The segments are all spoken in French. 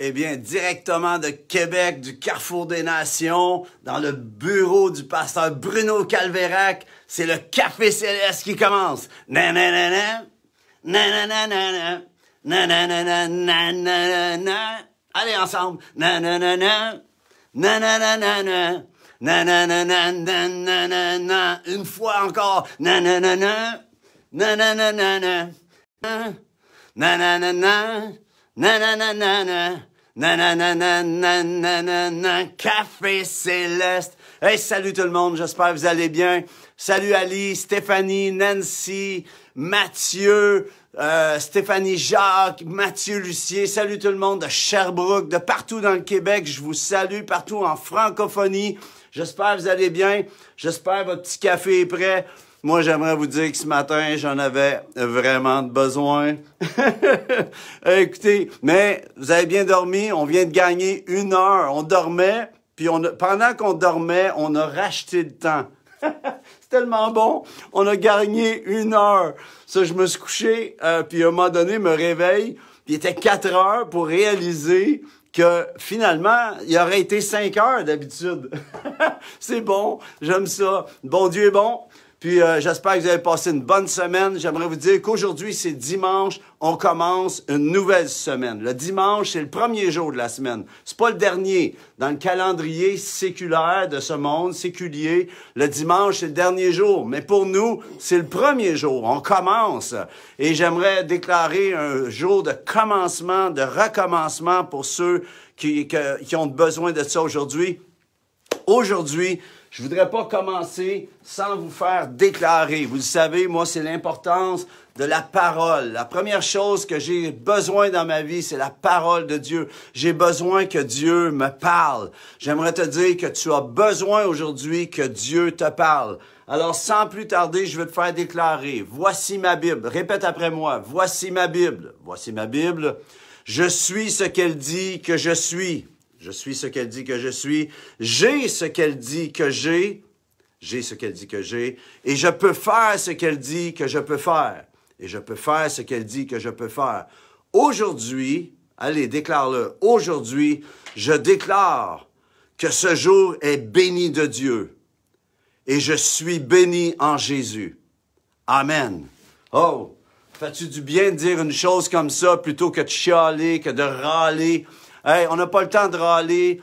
Eh bien, directement de Québec, du Carrefour des Nations, dans le bureau du pasteur Bruno Calvérac, c'est le Café Céleste qui commence. Nananana, nananana, nananana, nananana. Allez ensemble. Nananana, nananana, nananana, nananana. Une fois encore. Nananana, nananana, nananana, nananana. Café Céleste. Hey, salut tout le monde, j'espère que vous allez bien. Salut Ali, Stéphanie, Nancy, Mathieu, euh, Stéphanie Jacques, Mathieu Lucier. Salut tout le monde de Sherbrooke, de partout dans le Québec. Je vous salue partout en francophonie. J'espère que vous allez bien. J'espère que votre petit café est prêt. Moi, j'aimerais vous dire que ce matin, j'en avais vraiment besoin. Euh, écoutez, mais vous avez bien dormi. On vient de gagner une heure. On dormait, puis on pendant qu'on dormait, on a racheté le temps. c'est tellement bon. On a gagné une heure. Ça, je me suis couché, euh, puis à un moment donné, me réveille. Il était quatre heures pour réaliser que finalement, il aurait été cinq heures d'habitude. c'est bon, j'aime ça. Bon Dieu est bon, puis euh, j'espère que vous avez passé une bonne semaine. J'aimerais vous dire qu'aujourd'hui, c'est dimanche. On commence une nouvelle semaine. Le dimanche, c'est le premier jour de la semaine. C'est pas le dernier. Dans le calendrier séculaire de ce monde, séculier, le dimanche, c'est le dernier jour. Mais pour nous, c'est le premier jour. On commence. Et j'aimerais déclarer un jour de commencement, de recommencement pour ceux qui, qui ont besoin de ça aujourd'hui. Aujourd'hui, je voudrais pas commencer sans vous faire déclarer. Vous le savez, moi, c'est l'importance de la parole. La première chose que j'ai besoin dans ma vie, c'est la parole de Dieu. J'ai besoin que Dieu me parle. J'aimerais te dire que tu as besoin aujourd'hui que Dieu te parle. Alors, sans plus tarder, je vais te faire déclarer. Voici ma Bible. Répète après moi. Voici ma Bible. Voici ma Bible. Je suis ce qu'elle dit que je suis. Je suis ce qu'elle dit que je suis. J'ai ce qu'elle dit que j'ai. J'ai ce qu'elle dit que j'ai. Et je peux faire ce qu'elle dit que je peux faire. Et je peux faire ce qu'elle dit que je peux faire. Aujourd'hui, allez, déclare-le. Aujourd'hui, je déclare que ce jour est béni de Dieu. Et je suis béni en Jésus. Amen. Oh, fais-tu du bien de dire une chose comme ça plutôt que de chialer, que de râler? Hey, on n'a pas le temps de râler.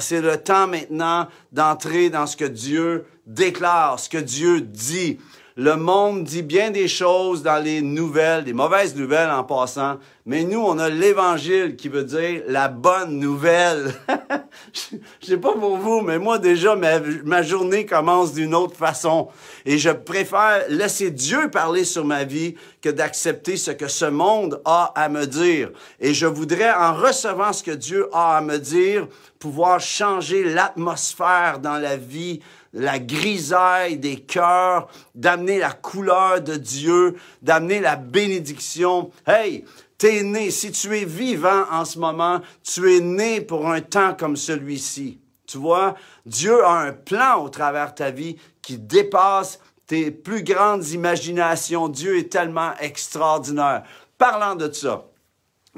c'est le temps maintenant d'entrer dans ce que Dieu déclare, ce que Dieu dit. Le monde dit bien des choses dans les nouvelles, des mauvaises nouvelles en passant, mais nous, on a l'Évangile qui veut dire la bonne nouvelle. je, sais pas pour vous, mais moi déjà, ma journée commence d'une autre façon. Et je préfère laisser Dieu parler sur ma vie que d'accepter ce que ce monde a à me dire. Et je voudrais, en recevant ce que Dieu a à me dire, pouvoir changer l'atmosphère dans la vie la grisaille des cœurs, d'amener la couleur de Dieu, d'amener la bénédiction. Hey, t'es né, si tu es vivant en ce moment, tu es né pour un temps comme celui-ci. Tu vois, Dieu a un plan au travers ta vie qui dépasse tes plus grandes imaginations. Dieu est tellement extraordinaire. Parlant de ça,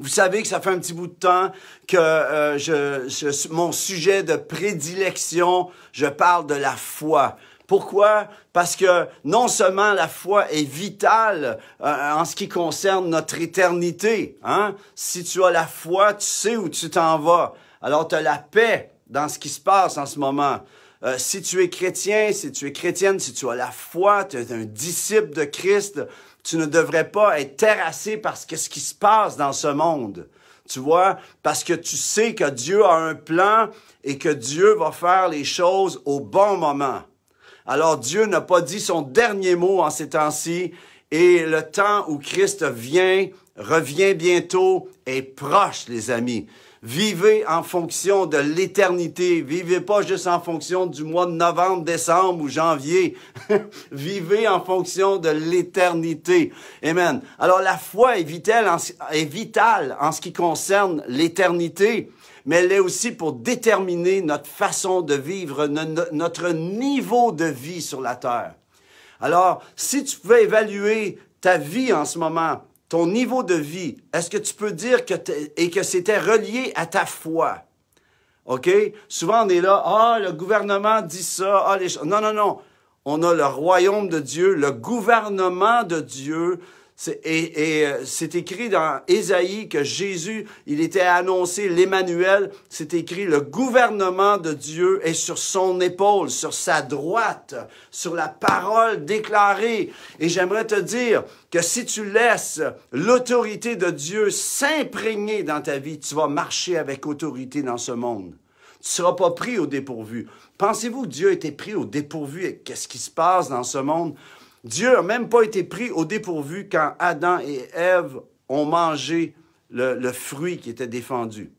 vous savez que ça fait un petit bout de temps que euh, je, mon sujet de prédilection, je parle de la foi. Pourquoi? Parce que non seulement la foi est vitale euh, en ce qui concerne notre éternité, hein? si tu as la foi, tu sais où tu t'en vas. Alors tu as la paix dans ce qui se passe en ce moment. Euh, si tu es chrétien, si tu es chrétienne, si tu as la foi, tu es un disciple de Christ, tu ne devrais pas être terrassé par ce qui se passe dans ce monde. Tu vois, parce que tu sais que Dieu a un plan et que Dieu va faire les choses au bon moment. Alors Dieu n'a pas dit son dernier mot en ces temps-ci et le temps où Christ vient, revient bientôt, est proche, les amis. Vivez en fonction de l'éternité. Vivez pas juste en fonction du mois de novembre, décembre ou janvier. Vivez en fonction de l'éternité. Amen. Alors la foi est vitale en, ce qui concerne l'éternité mais elle est aussi pour déterminer notre façon de vivre, notre niveau de vie sur la terre. Alors, si tu pouvais évaluer ta vie en ce moment, ton niveau de vie, est-ce que tu peux dire que et que c'était relié à ta foi? OK? Souvent, on est là, ah, le gouvernement dit ça, ah, les Non, non, non. On a le royaume de Dieu, le gouvernement de Dieu, et, euh, c'est écrit dans Ésaïe que Jésus, il était annoncé l'Emmanuel. C'est écrit, le gouvernement de Dieu est sur son épaule, sur sa droite, sur la parole déclarée. Et j'aimerais te dire que si tu laisses l'autorité de Dieu s'imprégner dans ta vie, tu vas marcher avec autorité dans ce monde. Tu ne seras pas pris au dépourvu. Pensez-vous que Dieu était pris au dépourvu et qu'est-ce qui se passe dans ce monde? Dieu n'a même pas été pris au dépourvu quand Adam et Ève ont mangé le, le fruit qui était défendu.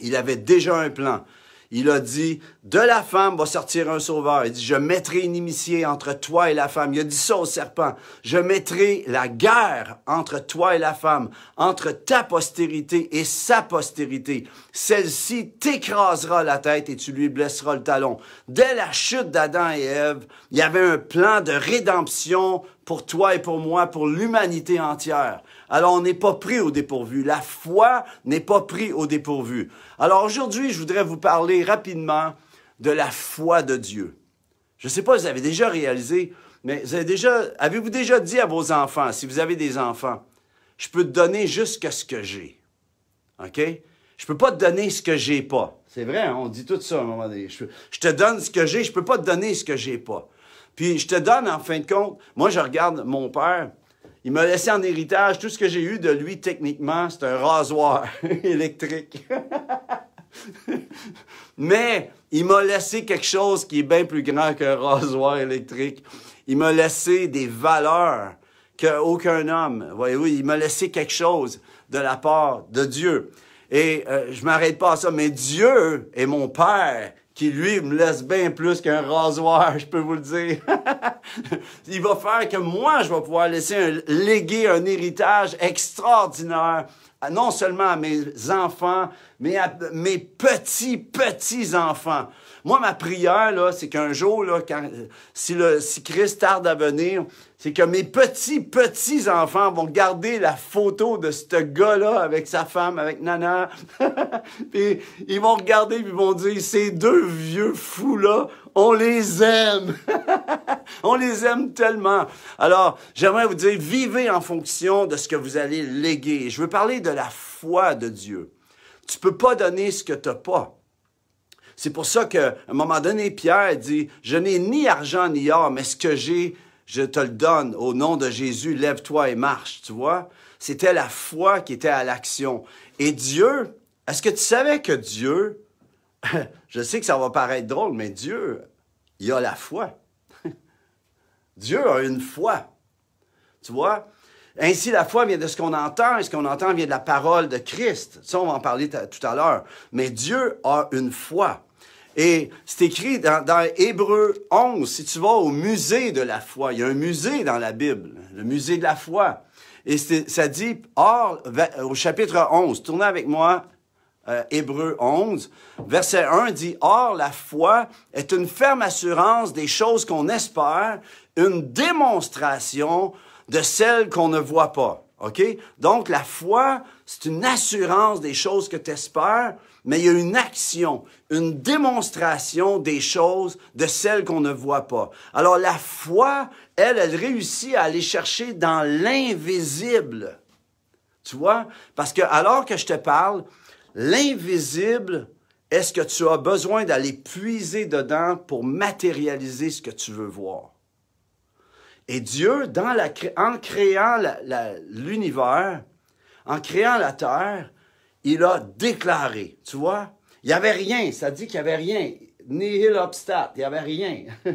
Il avait déjà un plan il a dit, de la femme va sortir un sauveur. Il dit, je mettrai une inimitié entre toi et la femme. Il a dit ça au serpent. Je mettrai la guerre entre toi et la femme, entre ta postérité et sa postérité. Celle-ci t'écrasera la tête et tu lui blesseras le talon. Dès la chute d'Adam et Ève, il y avait un plan de rédemption pour toi et pour moi, pour l'humanité entière. Alors on n'est pas pris au dépourvu. La foi n'est pas pris au dépourvu. Alors aujourd'hui, je voudrais vous parler rapidement de la foi de Dieu. Je ne sais pas, vous avez déjà réalisé, mais vous avez déjà, avez-vous déjà dit à vos enfants, si vous avez des enfants, je peux te donner jusqu'à ce que j'ai. OK? Je peux pas te donner ce que j'ai pas. C'est vrai, hein? on dit tout ça à un moment donné. Je, te donne ce que j'ai, je ne peux pas te donner ce que j'ai pas. Puis je te donne, en fin de compte, moi je regarde mon père, il m'a laissé en héritage tout ce que j'ai eu de lui techniquement, c'est un rasoir électrique. Mais il m'a laissé quelque chose qui est bien plus grand qu'un rasoir électrique. Il m'a laissé des valeurs qu'aucun homme. Voyez-vous, il m'a laissé quelque chose de la part de Dieu. Et euh, je m'arrête pas à ça, mais Dieu est mon Père qui lui me laisse bien plus qu'un rasoir, je peux vous le dire. Il va faire que moi, je vais pouvoir laisser léguer un héritage extraordinaire, non seulement à mes enfants, mais à mes petits, petits enfants. Moi, ma prière, c'est qu'un jour, là, si, Christ tarde à venir, c'est que mes petits, petits enfants vont garder la photo de ce gars-là avec sa femme, avec Nana. puis ils vont regarder, et ils vont dire, ces deux vieux fous-là, on les aime. on les aime tellement. Alors, j'aimerais vous dire, vivez en fonction de ce que vous allez léguer. Je veux parler de la foi de Dieu. Tu peux pas donner ce que tu n'as pas. C'est pour ça qu'à un moment donné, Pierre dit, je n'ai ni argent ni or, mais ce que j'ai, je te le donne. Au nom de Jésus, lève-toi et marche, tu vois. C'était la foi qui était à l'action. Et Dieu, est-ce que tu savais que Dieu, je sais que ça va paraître drôle, mais Dieu, il a la foi. Dieu a une foi. Tu vois? Ainsi, la foi vient de ce qu'on entend, et ce qu'on entend vient de la parole de Christ. Ça, on va en parler tout à l'heure. Mais Dieu a une foi. Et c'est écrit dans, dans Hébreu 11, si tu vas au musée de la foi, il y a un musée dans la Bible, le musée de la foi. Et ça dit, or, au chapitre 11, tournez avec moi, euh, Hébreu 11, verset 1 dit, Or, la foi est une ferme assurance des choses qu'on espère, une démonstration de celles qu'on ne voit pas. OK? Donc, la foi, c'est une assurance des choses que tu espères, mais il y a une action, une démonstration des choses, de celles qu'on ne voit pas. Alors la foi, elle, elle réussit à aller chercher dans l'invisible. Tu vois? Parce que alors que je te parle, l'invisible, est-ce que tu as besoin d'aller puiser dedans pour matérialiser ce que tu veux voir? Et Dieu, dans la, en créant l'univers, en créant la terre, il a déclaré. Tu vois? Il n'y avait rien. Ça dit qu'il n'y avait rien. Nihil obstat. Il n'y avait rien.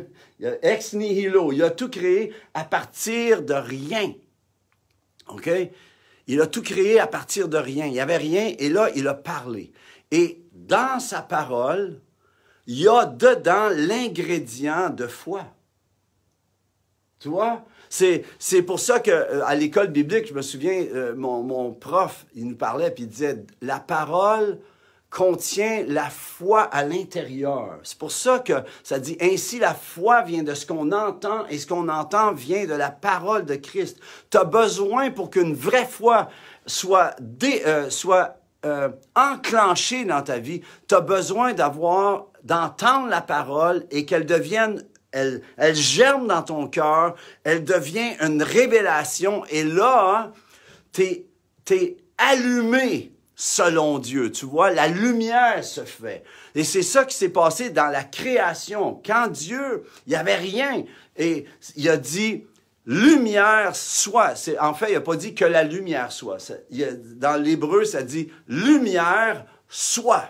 Ex nihilo. Il a tout créé à partir de rien. OK? Il a tout créé à partir de rien. Il n'y avait rien. Et là, il a parlé. Et dans sa parole, il y a dedans l'ingrédient de foi. Tu vois? C'est pour ça que euh, à l'école biblique, je me souviens, euh, mon, mon, prof, il nous parlait, puis il disait, la parole contient la foi à l'intérieur. C'est pour ça que ça dit, ainsi la foi vient de ce qu'on entend et ce qu'on entend vient de la parole de Christ. Tu as besoin pour qu'une vraie foi soit, dé, euh, soit enclenchée dans ta vie, tu as besoin d'avoir d'entendre la parole et qu'elle devienne elle, germe dans ton cœur, elle devient une révélation et là, t'es es allumé selon Dieu. Tu vois, la lumière se fait. Et c'est ça qui s'est passé dans la création. Quand Dieu, il n'y avait rien et il a dit, lumière soit. en fait, il n'a pas dit que la lumière soit. dans l'hébreu, ça dit lumière soit.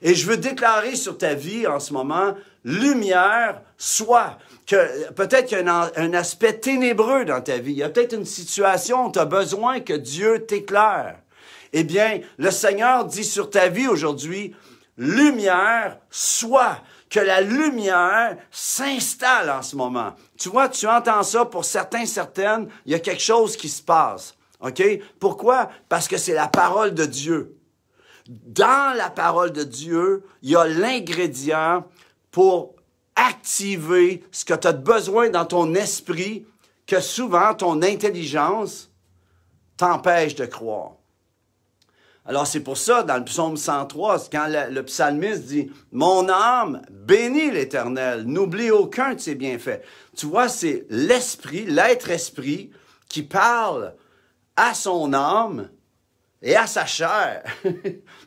Et je veux déclarer sur ta vie en ce moment, lumière soit. Que peut-être qu'il y a un, aspect ténébreux dans ta vie. Il y a peut-être une situation où tu as besoin que Dieu t'éclaire. Eh bien, le Seigneur dit sur ta vie aujourd'hui, lumière soit que la lumière s'installe en ce moment. Tu vois, tu entends ça pour certains, certaines, il y a quelque chose qui se passe. OK? Pourquoi? Parce que c'est la parole de Dieu. Dans la parole de Dieu, il y a l'ingrédient pour activer ce que tu as besoin dans ton esprit que souvent ton intelligence t'empêche de croire. Alors c'est pour ça, dans le psaume 103, quand le, psalmiste dit « Mon âme bénit l'Éternel, n'oublie aucun de ses bienfaits. » Tu vois, c'est l'esprit, l'être-esprit qui parle à son âme et à sa chair,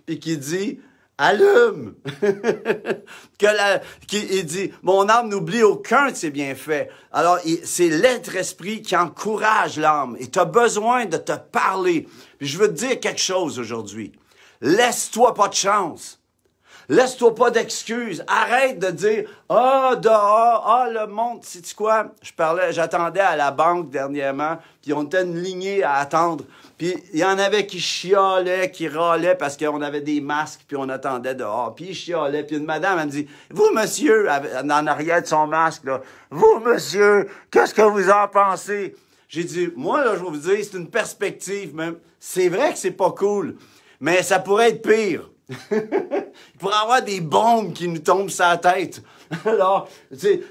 et qui dit Allume! que la, qui, il dit, mon âme n'oublie aucun de ses bienfaits. Alors, c'est l'être esprit qui encourage l'âme. Et tu as besoin de te parler. je veux te dire quelque chose aujourd'hui. Laisse-toi pas de chance. Laisse-toi pas d'excuses. Arrête de dire Ah, oh, dehors, ah, oh, le monde, c'est -tu quoi? Je parlais, j'attendais à la banque dernièrement, puis on était une lignée à attendre. Puis il y en avait qui chiolaient, qui râlaient parce qu'on avait des masques, puis on attendait dehors. Puis ils chiolaient. Puis une madame, elle me dit Vous, monsieur, en arrière de son masque, là, vous, monsieur, qu'est-ce que vous en pensez? J'ai dit, moi, là, je vais vous dire, c'est une perspective même. C'est vrai que c'est pas cool, mais ça pourrait être pire. il pourrait avoir des bombes qui nous tombent sur la tête. Alors,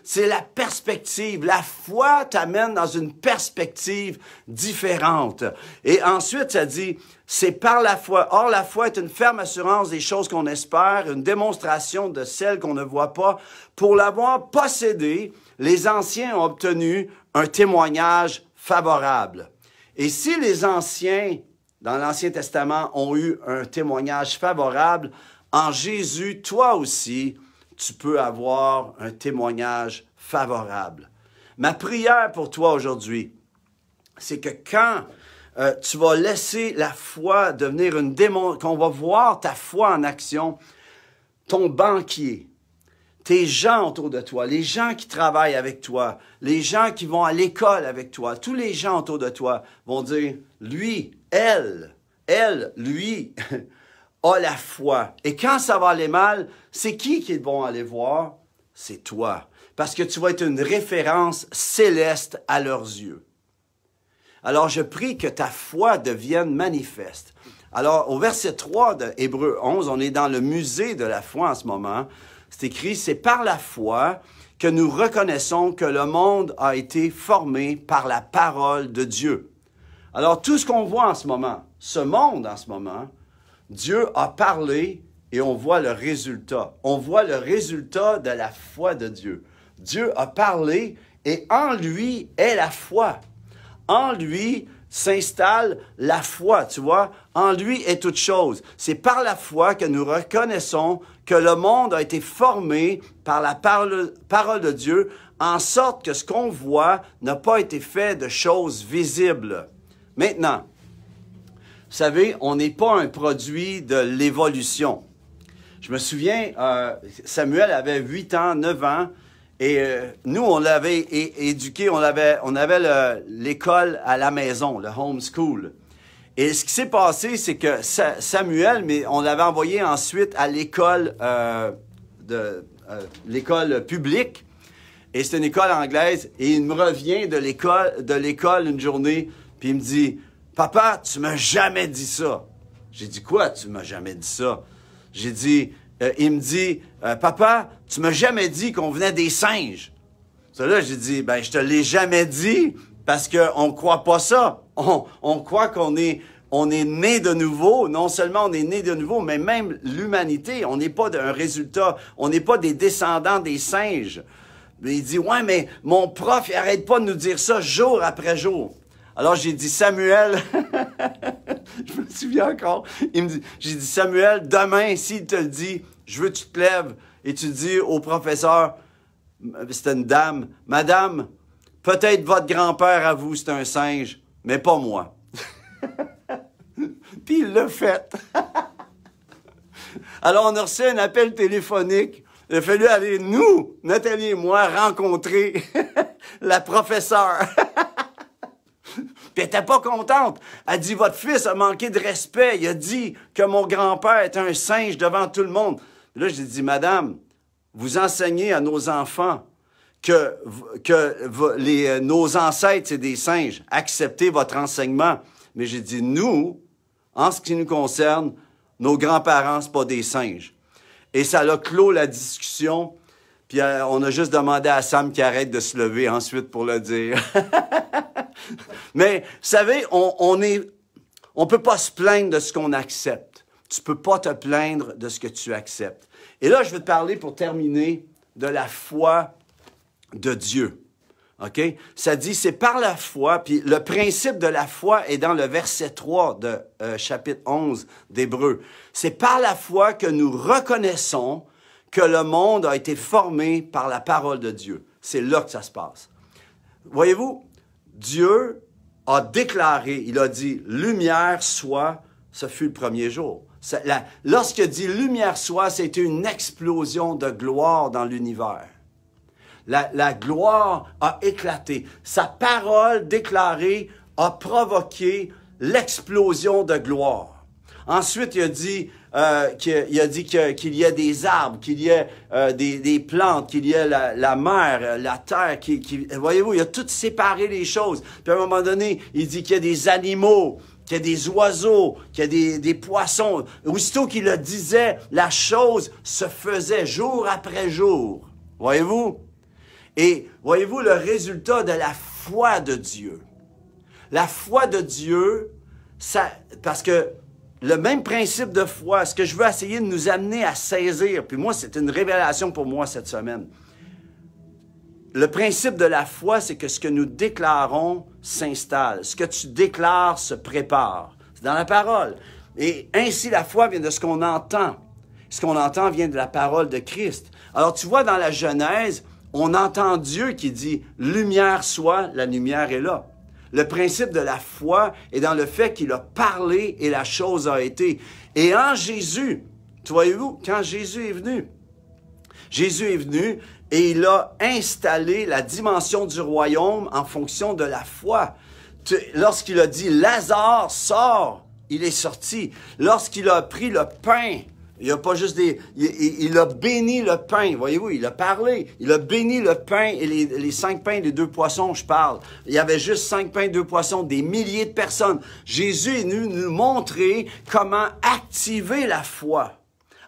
c'est la perspective. La foi t'amène dans une perspective différente. Et ensuite, ça dit, c'est par la foi. Or, la foi est une ferme assurance des choses qu'on espère, une démonstration de celles qu'on ne voit pas. Pour l'avoir possédé, les anciens ont obtenu un témoignage favorable. Et si les anciens dans l'Ancien Testament ont eu un témoignage favorable, en Jésus, toi aussi, tu peux avoir un témoignage favorable. Ma prière pour toi aujourd'hui, c'est que quand euh, tu vas laisser la foi devenir une démon, qu'on va voir ta foi en action, ton banquier, tes gens autour de toi, les gens qui travaillent avec toi, les gens qui vont à l'école avec toi, tous les gens autour de toi vont dire, lui, elle, elle, lui, a la foi. Et quand ça va aller mal, c'est qui qui est bon aller voir? C'est toi. Parce que tu vas être une référence céleste à leurs yeux. Alors je prie que ta foi devienne manifeste. Alors au verset 3 de Hébreu 11, on est dans le musée de la foi en ce moment. C'est écrit, c'est par la foi que nous reconnaissons que le monde a été formé par la parole de Dieu. Alors tout ce qu'on voit en ce moment, ce monde en ce moment, Dieu a parlé et on voit le résultat. On voit le résultat de la foi de Dieu. Dieu a parlé et en lui est la foi. En lui s'installe la foi, tu vois. En lui est toute chose. C'est par la foi que nous reconnaissons que le monde a été formé par la parole, de Dieu, en sorte que ce qu'on voit n'a pas été fait de choses visibles. Maintenant, vous savez, on n'est pas un produit de l'évolution. Je me souviens, euh, Samuel avait 8 ans, 9 ans, et euh, nous, on l'avait éduqué, on avait, l'école à la maison, le homeschool. Et ce qui s'est passé, c'est que Samuel, mais on l'avait envoyé ensuite à l'école euh, de l'école publique, et c'est une école anglaise, et il me revient de l'école de l'école une journée puis il me dit, Papa, tu m'as jamais dit ça. J'ai dit, Quoi, tu m'as jamais dit ça? J'ai dit, euh, Il me dit, euh, Papa, tu m'as jamais dit qu'on venait des singes. Ça là, j'ai dit, Ben, je te l'ai jamais dit parce qu'on ne croit pas ça. On, on croit qu'on est on est né de nouveau. Non seulement on est né de nouveau, mais même l'humanité, on n'est pas d'un résultat, on n'est pas des descendants des singes. Il dit, ouais, mais mon prof, il arrête pas de nous dire ça jour après jour. Alors j'ai dit Samuel, je me souviens encore, il me dit, j'ai dit Samuel, demain, s'il te le dit, je veux que tu te lèves et tu dis au professeur, c'était une dame, Madame, peut-être votre grand-père à vous, c'est un singe, mais pas moi. Puis il l'a fait. Alors on a reçu un appel téléphonique. Il a fallu aller, nous, Nathalie et moi, rencontrer la professeure elle était pas contente. Elle dit, votre fils a manqué de respect. Il a dit que mon grand-père était un singe devant tout le monde. là, j'ai dit, madame, vous enseignez à nos enfants que, que euh, nos ancêtres, c'est des singes. Acceptez votre enseignement. Mais j'ai dit, nous, en ce qui nous concerne, nos grands-parents, ce pas des singes. Et ça a clos la discussion puis euh, on a juste demandé à Sam qui arrête de se lever ensuite pour le dire. Mais, vous savez, on, on est, on peut pas se plaindre de ce qu'on accepte. Tu peux pas te plaindre de ce que tu acceptes. Et là, je vais te parler pour terminer de la foi de Dieu. OK? Ça dit, c'est par la foi, puis le principe de la foi est dans le verset 3 de euh, chapitre 11 d'Hébreu. C'est par la foi que nous reconnaissons que le monde a été formé par la parole de Dieu. C'est là que ça se passe. Voyez-vous, Dieu a déclaré, il a dit, lumière soit, ce fut le premier jour. Lorsqu'il a dit lumière soit, c'était une explosion de gloire dans l'univers. la gloire a éclaté. Sa parole déclarée a provoqué l'explosion de gloire. Ensuite, il a dit euh, qu'il y a des arbres, qu'il y a euh, des, plantes, qu'il y a la, mer, euh, la terre. Voyez-vous, il a tout séparé les choses. Puis à un moment donné, il dit qu'il y a des animaux, qu'il y a des oiseaux, qu'il y a des, poissons. Aussitôt qu'il le disait, la chose se faisait jour après jour. Voyez-vous? Et voyez-vous le résultat de la foi de Dieu. La foi de Dieu, ça, parce que le même principe de foi, ce que je veux essayer de nous amener à saisir, puis moi, c'est une révélation pour moi cette semaine. Le principe de la foi, c'est que ce que nous déclarons s'installe. Ce que tu déclares se prépare. C'est dans la parole. Et ainsi, la foi vient de ce qu'on entend. Ce qu'on entend vient de la parole de Christ. Alors, tu vois, dans la Genèse, on entend Dieu qui dit, lumière soit, la lumière est là. Le principe de la foi est dans le fait qu'il a parlé et la chose a été. Et en Jésus, voyez-vous, quand Jésus est venu, Jésus est venu et il a installé la dimension du royaume en fonction de la foi. Lorsqu'il a dit Lazare sort, il est sorti. Lorsqu'il a pris le pain il a pas juste des. Il, a béni le pain. Voyez-vous, il a parlé. Il a béni le pain et les, les, cinq pains les deux poissons, je parle. Il y avait juste cinq pains, deux poissons, des milliers de personnes. Jésus est venu nous montrer comment activer la foi.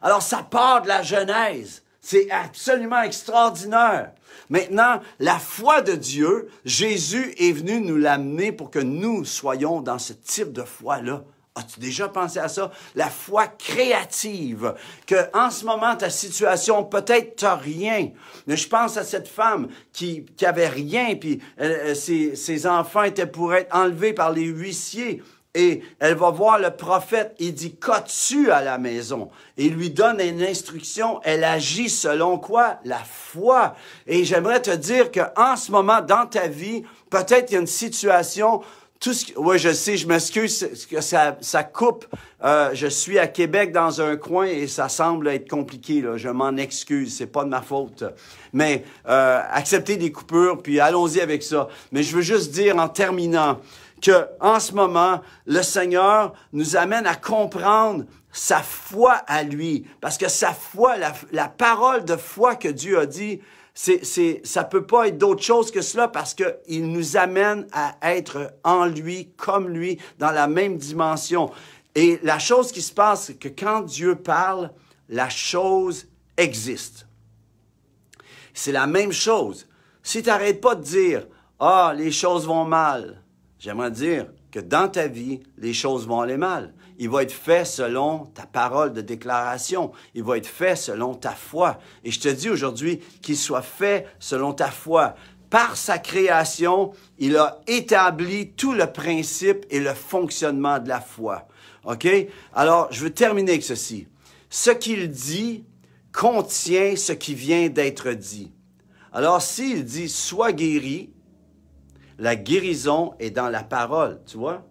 Alors, ça part de la Genèse. C'est absolument extraordinaire. Maintenant, la foi de Dieu, Jésus est venu nous l'amener pour que nous soyons dans ce type de foi-là. As-tu déjà pensé à ça? La foi créative, que en ce moment, ta situation, peut-être t'as rien. Mais je pense à cette femme qui, qui avait rien, puis euh, euh, ses, ses enfants étaient pour être enlevés par les huissiers. Et elle va voir le prophète, il dit, qu'as-tu à la maison? Et il lui donne une instruction, elle agit selon quoi? La foi. Et j'aimerais te dire que en ce moment, dans ta vie, peut-être il y a une situation tout ouais je sais je m'excuse ça ça coupe euh, je suis à Québec dans un coin et ça semble être compliqué là je m'en excuse c'est pas de ma faute mais euh, acceptez des coupures puis allons-y avec ça mais je veux juste dire en terminant que en ce moment le Seigneur nous amène à comprendre sa foi à lui parce que sa foi la, la parole de foi que Dieu a dit ça ne peut pas être d'autre chose que cela parce qu'il nous amène à être en lui, comme lui, dans la même dimension. Et la chose qui se passe, c'est que quand Dieu parle, la chose existe. C'est la même chose. Si tu n'arrêtes pas de dire « Ah, les choses vont mal », j'aimerais dire que dans ta vie, les choses vont aller mal. Il va être fait selon ta parole de déclaration. Il va être fait selon ta foi. Et je te dis aujourd'hui qu'il soit fait selon ta foi. Par sa création, il a établi tout le principe et le fonctionnement de la foi. OK? Alors, je veux terminer avec ceci. Ce qu'il dit contient ce qui vient d'être dit. Alors, s'il dit « sois guéri », la guérison est dans la parole, tu vois?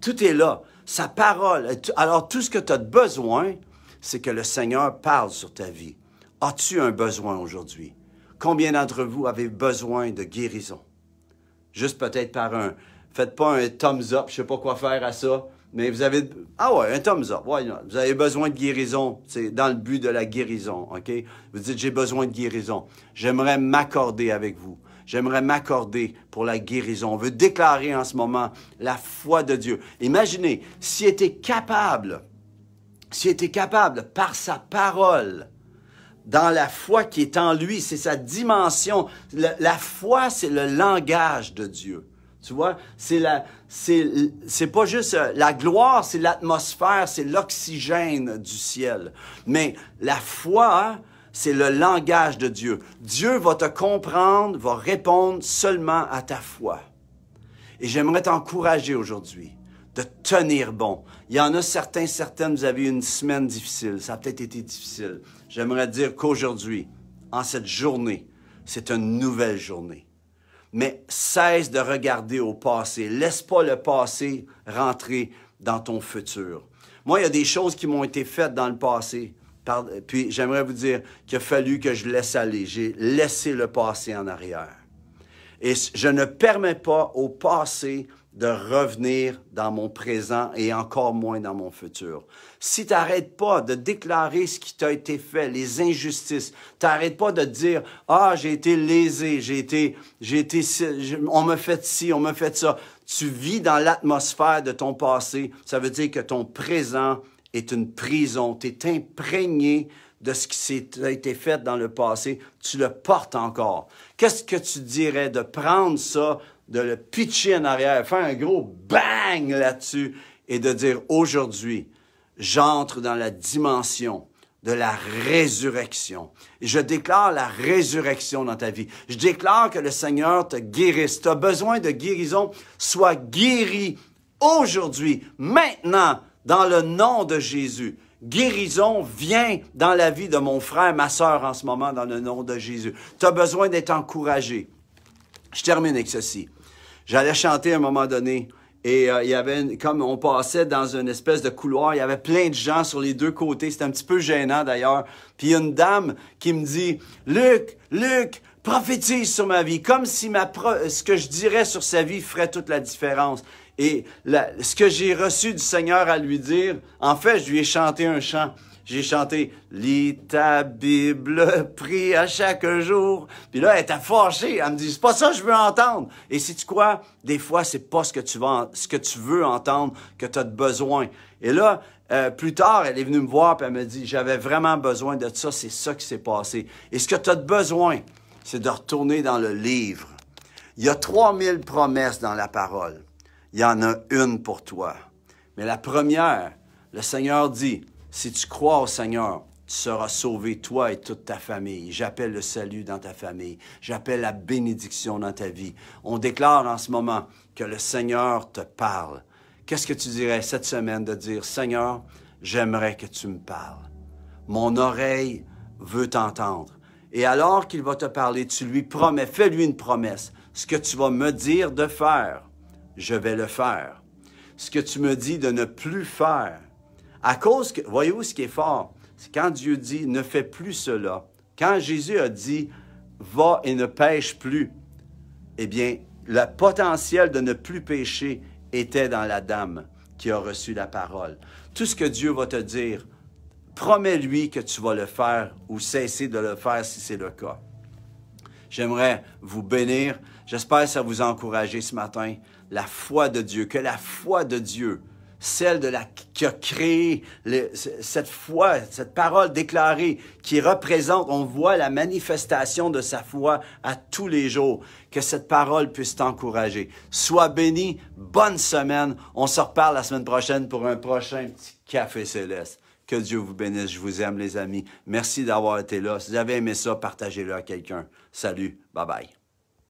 Tout est là sa parole. Alors tout ce que tu as de besoin, c'est que le Seigneur parle sur ta vie. As-tu un besoin aujourd'hui? Combien d'entre vous avez besoin de guérison? Juste peut-être par un... Faites pas un thumbs up, je sais pas quoi faire à ça, mais vous avez... Ah ouais, un thumbs up, vous avez besoin de guérison, c'est dans le but de la guérison, OK? Vous dites, j'ai besoin de guérison. J'aimerais m'accorder avec vous J'aimerais m'accorder pour la guérison. On veut déclarer en ce moment la foi de Dieu. Imaginez, s'il était capable, s'il était capable par sa parole, dans la foi qui est en lui, c'est sa dimension. la foi, c'est le langage de Dieu. Tu vois, c'est la, c'est pas juste euh, la gloire, c'est l'atmosphère, c'est l'oxygène du ciel. Mais la foi, c'est le langage de Dieu. Dieu va te comprendre, va répondre seulement à ta foi. Et j'aimerais t'encourager aujourd'hui de tenir bon. Il y en a certains, certaines, vous avez eu une semaine difficile, ça a peut-être été difficile. J'aimerais dire qu'aujourd'hui, en cette journée, c'est une nouvelle journée. Mais cesse de regarder au passé. Laisse pas le passé rentrer dans ton futur. Moi, il y a des choses qui m'ont été faites dans le passé puis j'aimerais vous dire qu'il a fallu que je laisse aller. J'ai laissé le passé en arrière. Et je ne permets pas au passé de revenir dans mon présent et encore moins dans mon futur. Si tu n'arrêtes pas de déclarer ce qui t'a été fait, les injustices, tu n'arrêtes pas de dire « Ah, j'ai été lésé, j'ai été, j'ai été, on me fait ci, on me fait ça », tu vis dans l'atmosphère de ton passé, ça veut dire que ton présent est une prison. Tu imprégné de ce qui a été fait dans le passé. Tu le portes encore. Qu'est-ce que tu dirais de prendre ça, de le pitcher en arrière, faire un gros bang là-dessus et de dire aujourd'hui, j'entre dans la dimension de la résurrection. Je déclare la résurrection dans ta vie. Je déclare que le Seigneur te guérisse. Tu as besoin de guérison. Sois guéri aujourd'hui, maintenant, dans le nom de Jésus. Guérison vient dans la vie de mon frère, ma soeur en ce moment, dans le nom de Jésus. Tu as besoin d'être encouragé. Je termine avec ceci. J'allais chanter à un moment donné et euh, il y avait, comme on passait dans une espèce de couloir, il y avait plein de gens sur les deux côtés. C'était un petit peu gênant d'ailleurs. Puis il y a une dame qui me dit, Luc, Luc, prophétise sur ma vie, comme si ma ce que je dirais sur sa vie ferait toute la différence. Et ce que j'ai reçu du Seigneur à lui dire, en fait, je lui ai chanté un chant. J'ai chanté « Lis ta Bible, prie à chaque jour ». Puis là, elle était fâchée. Elle me dit « C'est pas ça que je veux entendre ». Et si tu crois, des fois, c'est pas ce que tu, ce que tu veux entendre, que tu as de besoin. Et là, euh, plus tard, elle est venue me voir puis elle me dit « J'avais vraiment besoin de ça, c'est ça qui s'est passé ». Et ce que tu as de besoin, c'est de retourner dans le livre. Il y a 3000 promesses dans la parole il y en a une pour toi. Mais la première, le Seigneur dit, si tu crois au Seigneur, tu seras sauvé, toi et toute ta famille. J'appelle le salut dans ta famille. J'appelle la bénédiction dans ta vie. On déclare en ce moment que le Seigneur te parle. Qu'est-ce que tu dirais cette semaine de dire, Seigneur, j'aimerais que tu me parles. Mon oreille veut t'entendre. Et alors qu'il va te parler, tu lui promets, fais-lui une promesse, ce que tu vas me dire de faire je vais le faire. Ce que tu me dis de ne plus faire, à cause que, voyez-vous ce qui est fort, c'est quand Dieu dit ne fais plus cela. Quand Jésus a dit va et ne pêche plus, eh bien, le potentiel de ne plus pécher était dans la dame qui a reçu la parole. Tout ce que Dieu va te dire, promets-lui que tu vas le faire ou cesser de le faire si c'est le cas. J'aimerais vous bénir. J'espère que ça vous a encouragé ce matin la foi de Dieu, que la foi de Dieu, celle de la, qui a créé cette foi, cette parole déclarée qui représente, on voit la manifestation de sa foi à tous les jours. Que cette parole puisse t'encourager. Sois béni, bonne semaine. On se reparle la semaine prochaine pour un prochain petit café céleste. Que Dieu vous bénisse. Je vous aime, les amis. Merci d'avoir été là. Si vous avez aimé ça, partagez-le à quelqu'un. Salut. Bye bye.